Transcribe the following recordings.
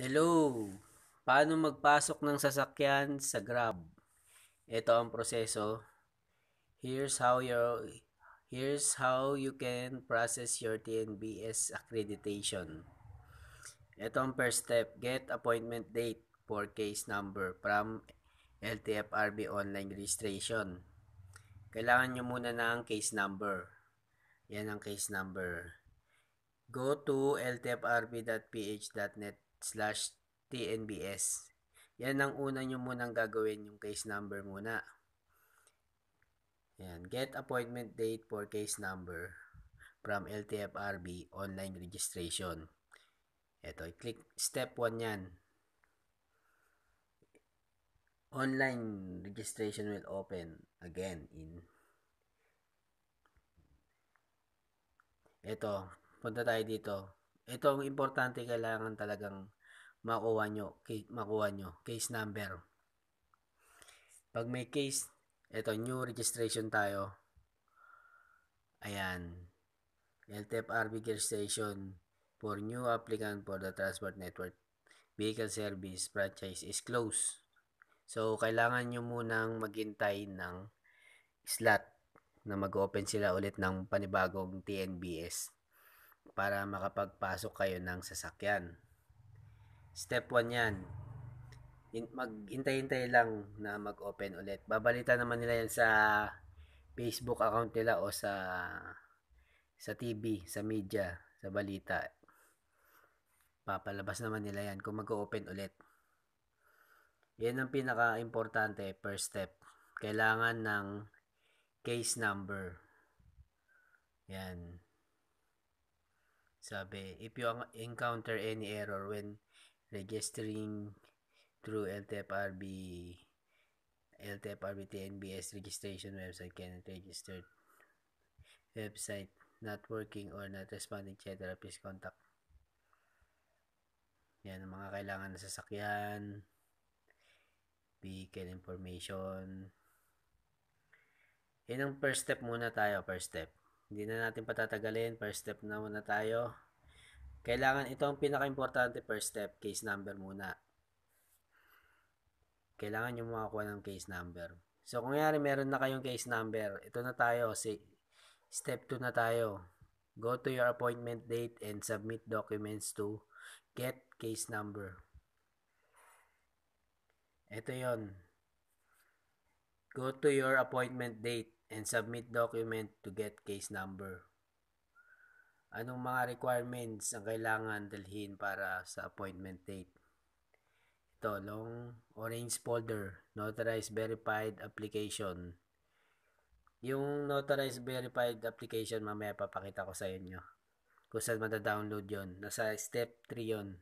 Hello! Paano magpasok ng sasakyan sa Grab? Ito ang proseso. Here's how your Here's how you can process your TNBS accreditation. Ito ang first step. Get appointment date for case number from LTFRB online registration. Kailangan nyo muna na ang case number. Yan ang case number. Go to ltfrb.ph.net slash TNBS. Yan ang una nyo munang gagawin yung case number muna. Yan, get appointment date for case number from LTFRB online registration. Ito, i-click step 1 yan. Online registration will open again in Ito, punta tayo dito. Ito ang importante kailangan talagang makuha nyo, makuha nyo, case number. Pag may case, ito, new registration tayo. Ayan. LTF registration for new applicant for the transport network vehicle service franchise is closed. So, kailangan nyo munang maghintay ng slot na mag-open sila ulit ng panibagong TNBS para makapagpasok kayo ng sasakyan. Step 1 yan. maghintay-hintay lang na mag-open ulit. Babalita naman nila yan sa Facebook account nila o sa sa TV, sa media, sa balita. Papalabas naman nila yan kung mag-open ulit. Yan ang pinaka-importante first step. Kailangan ng case number. Yan. Sabi, if you encounter any error when registering through LTFRB LTFRB TNBS registration website can register website not working or not responding etc. please contact yan ang mga kailangan na sasakyan vehicle information yan ang first step muna tayo first step hindi na natin patatagalin first step na muna tayo kailangan ito ang pinaka-importante first step, case number muna. Kailangan nyo makakuha ng case number. So, kung yari meron na kayong case number, ito na tayo, si step 2 na tayo. Go to your appointment date and submit documents to get case number. Ito yon. Go to your appointment date and submit document to get case number. Anong mga requirements ang kailangan dalhin para sa appointment date? Ito, long orange folder, notarized verified application. Yung notarized verified application, mamaya papakita ko sa inyo. Kung saan madadownload yon Nasa step 3 yon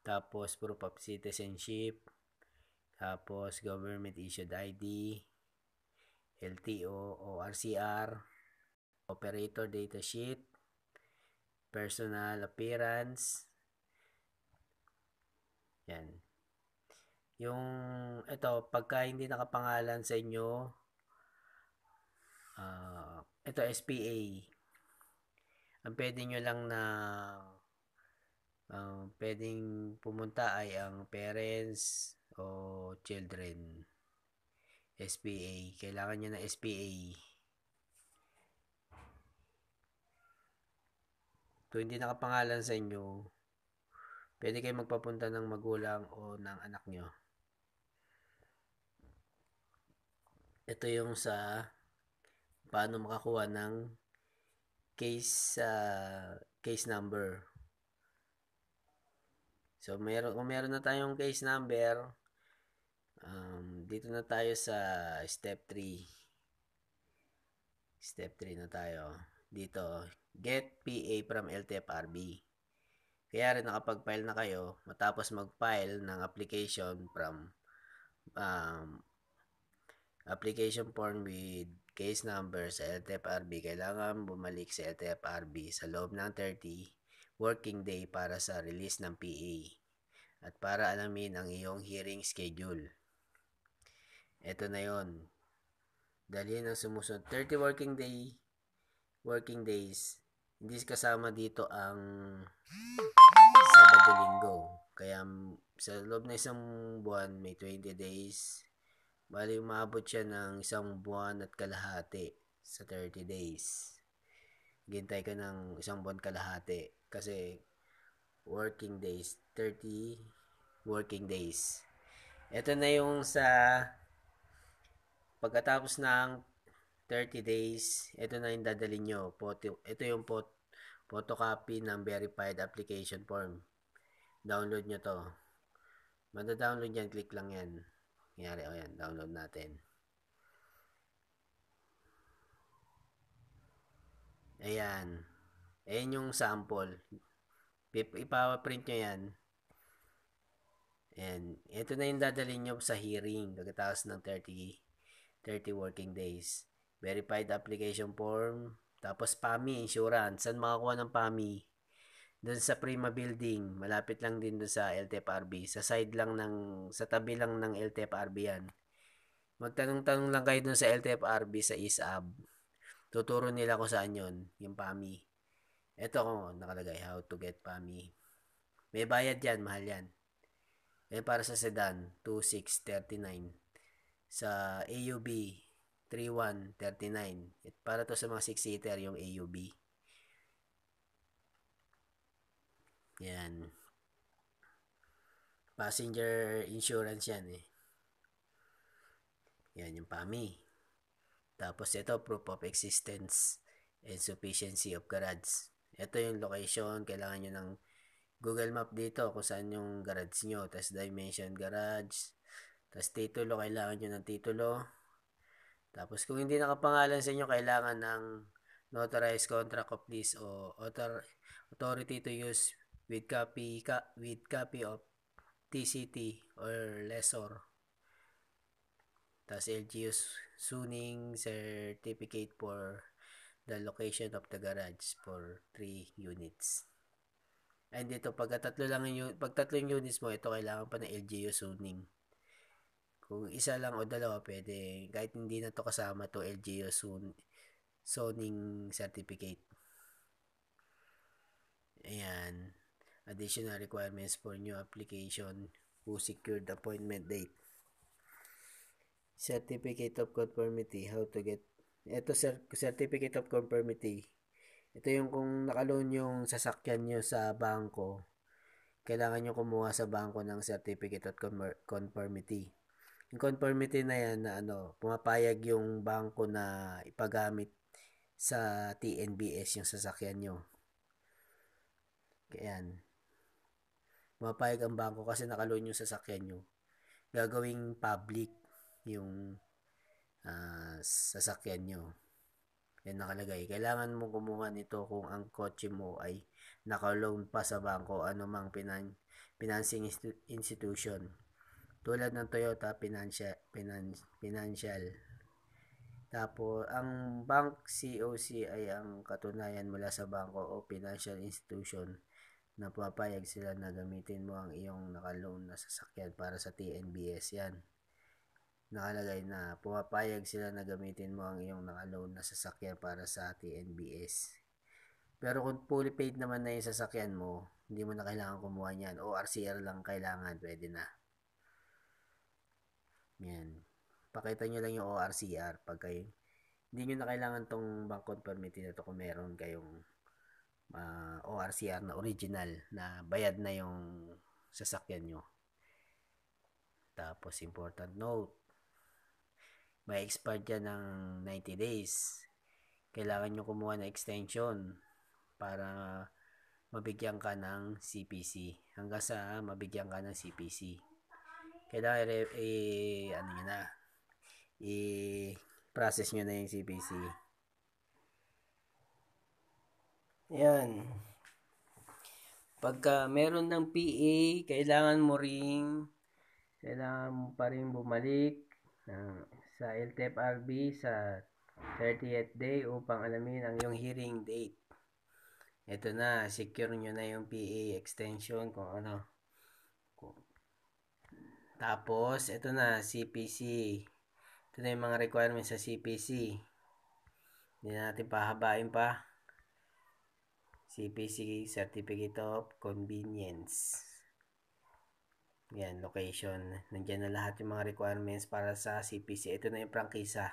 Tapos, proof of citizenship. Tapos, government issued ID. LTO o RCR. Operator data sheet personal appearance. Yan. Yung, ito, pagka hindi nakapangalan sa inyo, uh, ah, ito, SPA. Ang pwede nyo lang na ang uh, pwedeng pumunta ay ang parents o children. SPA. Kailangan nyo na SPA. kung hindi nakapangalan sa inyo, pwede kayo magpapunta ng magulang o ng anak nyo. Ito yung sa paano makakuha ng case uh, case number. So, meron, kung meron na tayong case number, um, dito na tayo sa step 3. Step 3 na tayo. Dito, get PA from LTFRB. Kaya rin nakapag-file na kayo matapos mag-file ng application from um, application form with case number sa LTFRB, kailangan bumalik sa LTFRB sa loob ng 30 working day para sa release ng PA at para alamin ang iyong hearing schedule. Ito na yon. Dali na sumusunod 30 working day working days hindi kasama dito ang Sabado Linggo. Kaya sa loob ng isang buwan, may 20 days. Bali, umabot siya ng isang buwan at kalahati sa 30 days. Gintay ka ng isang buwan kalahati kasi working days, 30 working days. Ito na yung sa pagkatapos ng 30 days, ito na yung dadalhin nyo. ito yung pot, photocopy ng verified application form. Download nyo to. Mada-download yan, click lang yan. Ngayari, o oh yan, download natin. Ayan. Ayan yung sample. Ipaprint nyo yan. And Ito na yung dadalhin nyo sa hearing pagkatapos ng 30, 30 working days verified application form, tapos PAMI insurance. Saan makakuha ng PAMI? Doon sa Prima Building, malapit lang din doon sa LTFRB. Sa side lang ng sa tabi lang ng LTFRB 'yan. Magtanong-tanong lang kayo doon sa LTFRB sa ISAB. Tuturo nila kung saan 'yon, yung PAMI. Ito ko nakalagay how to get PAMI. May bayad 'yan, mahal 'yan. Eh para sa sedan 2639 sa AUB 3139. Para to sa mga 6-seater yung AUB. Yan. Passenger insurance yan eh. Yan yung PAMI. Tapos ito, proof of existence and sufficiency of garage. Ito yung location, kailangan nyo ng Google Map dito kung saan yung garage nyo. Tapos dimension garage. Tapos titulo, kailangan nyo ng titulo tapos kung hindi nakapangalan sa inyo, kailangan ng notarized contract of lease o author, authority to use with copy ka, with copy of TCT or lessor. Tapos LGU zoning certificate for the location of the garage for 3 units. And dito, pag tatlo lang yung, pagtatlo yung units mo, ito kailangan pa ng LGU zoning. Kung isa lang o dalawa, pwede. Kahit hindi na to kasama to LGU soon, zoning certificate. Ayan. Additional requirements for new application who secured appointment date. Certificate of conformity, how to get ito sir, certificate of conformity. Ito yung kung nakaloon yung sasakyan nyo sa bangko, kailangan nyo kumuha sa bangko ng certificate of conformity. Yung conformity na yan na ano, pumapayag yung bangko na ipagamit sa TNBS yung sasakyan nyo. Ayan. Pumapayag ang bangko kasi nakaloan yung sasakyan nyo. Gagawing public yung uh, sasakyan nyo. Yan nakalagay. Kailangan mo kumuha nito kung ang kotse mo ay nakaloan pa sa bangko anumang pinan financing institution tulad ng Toyota Financial, Financial. Tapos, ang bank COC ay ang katunayan mula sa bangko o financial institution na papayag sila na gamitin mo ang iyong nakaloan na sasakyan para sa TNBS yan. Nakalagay na papayag sila na gamitin mo ang iyong nakaloan na sasakyan para sa TNBS. Pero kung fully paid naman na yung sasakyan mo, hindi mo na kailangan kumuha niyan. O RCR lang kailangan, pwede na. Yan. Pakita nyo lang yung ORCR pag kayo, hindi nyo na kailangan tong bank conformity na to kung meron kayong uh, ah, ORCR na original na bayad na yung sasakyan nyo. Tapos important note, may expired yan ng 90 days. Kailangan nyo kumuha ng extension para mabigyan ka ng CPC. Hanggang sa mabigyan ka ng CPC kailangan i, i ano nyo na i process nyo na yung CPC yan pagka meron ng PA e, kailangan mo ring kailangan mo pa rin bumalik uh, sa LTFRB sa 30th day upang alamin ang yung hearing date ito na secure nyo na yung PA e extension kung ano tapos, ito na, CPC. Ito na yung mga requirements sa CPC. Hindi na natin pahabain pa. CPC, Certificate of Convenience. Yan, location. Nandiyan na lahat yung mga requirements para sa CPC. Ito na yung prangkisa.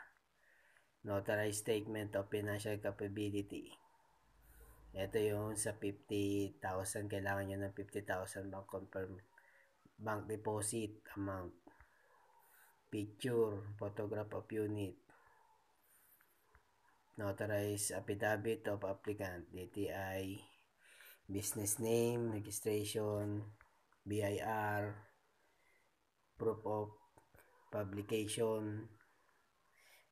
Notarized Statement of Financial Capability. Ito yung sa 50,000. Kailangan nyo ng 50,000 bank confirmation bank deposit amount, picture, photograph of unit, notarized affidavit of applicant, DTI, business name, registration, BIR, proof of publication,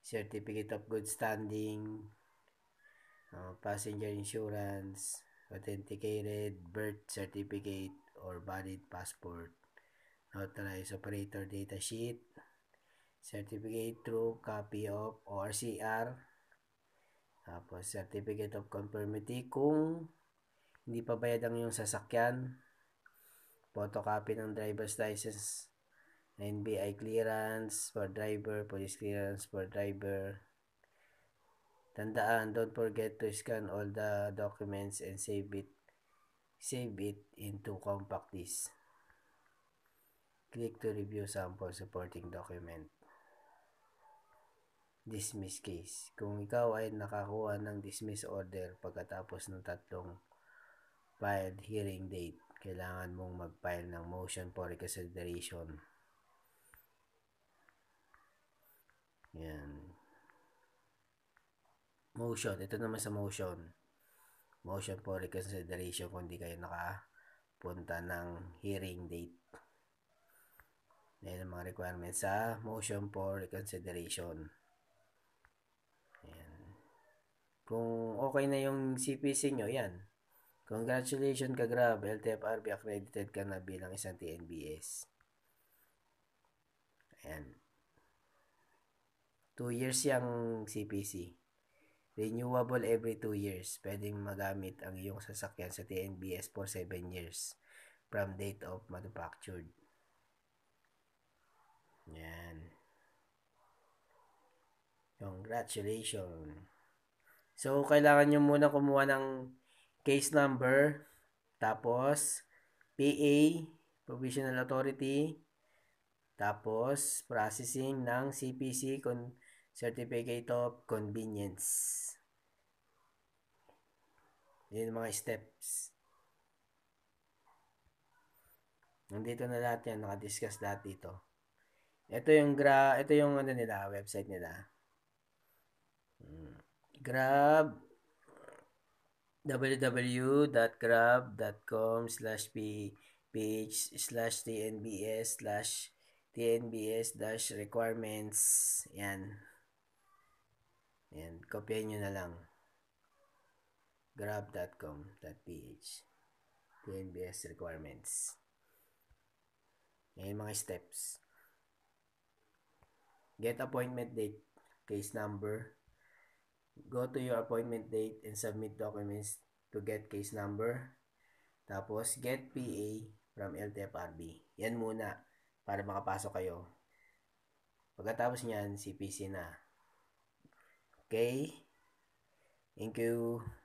certificate of good standing, uh, passenger insurance, authenticated birth certificate, or valid passport. Authorize operator data sheet. Certificate true copy of ORCR. Tapos, certificate of conformity kung hindi pa bayad ang iyong sasakyan. Photocopy ng driver's license. NBI clearance for driver, police clearance for driver. Tandaan, don't forget to scan all the documents and save it. Save it into compact disc. Click to review sample supporting document. Dismiss case. Kung ikaw ay nakakuha ng dismiss order pagkatapos ng tatlong filed hearing date, kailangan mong mag-file ng motion for reconsideration. Yan. Motion. Ito naman sa motion. Motion for reconsideration kung di kayo nakapunta ng hearing date. Ayan ang mga requirements sa motion for reconsideration. Ayan. Kung okay na yung CPC nyo, yan. Congratulations ka Grab, LTFRB accredited ka na bilang isang TNBS. Ayan. 2 years yung CPC. Renewable every 2 years. Pwedeng magamit ang iyong sasakyan sa TNBS for 7 years from date of manufactured. Yan. Congratulations. So, kailangan nyo muna kumuha ng case number, tapos PA, Provisional Authority, tapos processing ng CPC con Certificate of Convenience. Yan mga steps. Nandito na lahat yan. Nakadiscuss lahat dito. Ito yung gra ito yung ano nila, website nila. Hmm. Grab www.grab.com slash ph slash tnbs slash tnbs dash requirements yan yan kopyahin nyo na lang grab.com.ph tnbs requirements yan mga steps Get appointment date, case number. Go to your appointment date and submit documents to get case number. Tapos, get PA from LTFRB. Yan muna para makapasok kayo. Pagkatapos niyan, CPC na. Okay? Thank you.